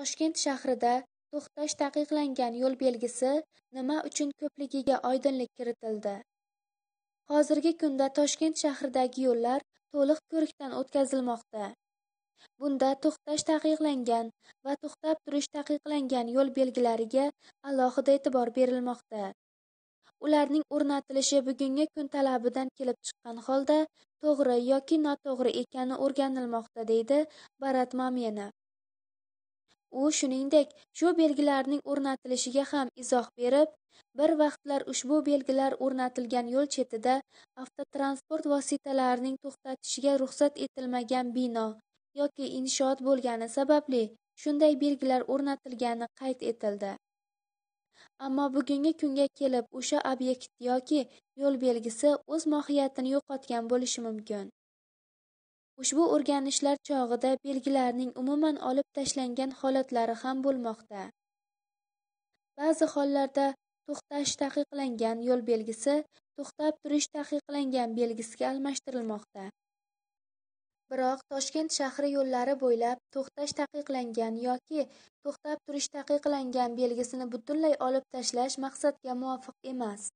Toshkent shahrida to'xtash taqiqlangan yo'l belgisi nima uchun ko'pligiga oydinlik kiritildi. Hozirgi kunda Toshkent shahridagi yo'llar to'liq ko'rikdan o'tkazilmoqda. Bunda to'xtash taqiqlangan va to'xtab turish taqiqlangan yo'l belgilariga alohida e'tibor berilmoqda. Ularning o'rnatilishi bugungi kun talabidan kelib chiqqan holda to'g'ri yoki noto'g'ri ekani o'rganilmoqda, deydi Barat Mamenov. U shuningdek, shu belgilarning o'rnatilishiga ham izoh berib, bir vaqtlar ushbu belgilar o'rnatilgan yo'l chetida avtotransport vositalarining to'xtatishiga ruxsat etilmagan bino yoki inshoot bo'lgani sababli shunday belgilar o'rnatilgani qayd etildi. Ammo bugungi kunga kelib o'sha obyekt yoki yo'l belgisi o'z mohiyatini yo'qotgan bo'lishi mumkin. Ushbu o'rganishlar chog'ida belgilarning umuman olib tashlangan holatlari ham bo'lmoqda. Ba'zi hollarda to'xtash taqiqlangan yo'l belgisi to'xtab turish taqiqlangan belgisiga almashtirilmoqda. Biroq Toshkent shahri yo'llari bo'ylab to'xtash taqiqlangan yoki to'xtab turish taqiqlangan belgisini butunlay olib tashlash maqsadga muvofiq emas.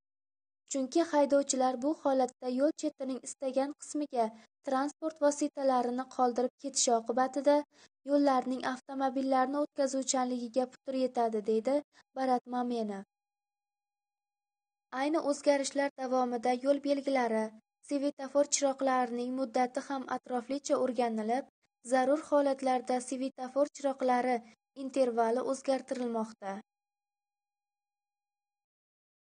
Chunki haydovchilar bu holatda yo'l chetining istagan qismiga transport vositalarini qoldirib ketish oqibatida yo'llarning avtomobillarni o'tkazuvchanligiga putur yetadi, deydi Barat Mamenov. Ayni o'zgarishlar davomida yo'l belgilari, svetofor chiroqlarining muddati ham atroflicha o'rganilib, zarur holatlarda svetofor chiroqlari intervali o'zgartirilmoqda.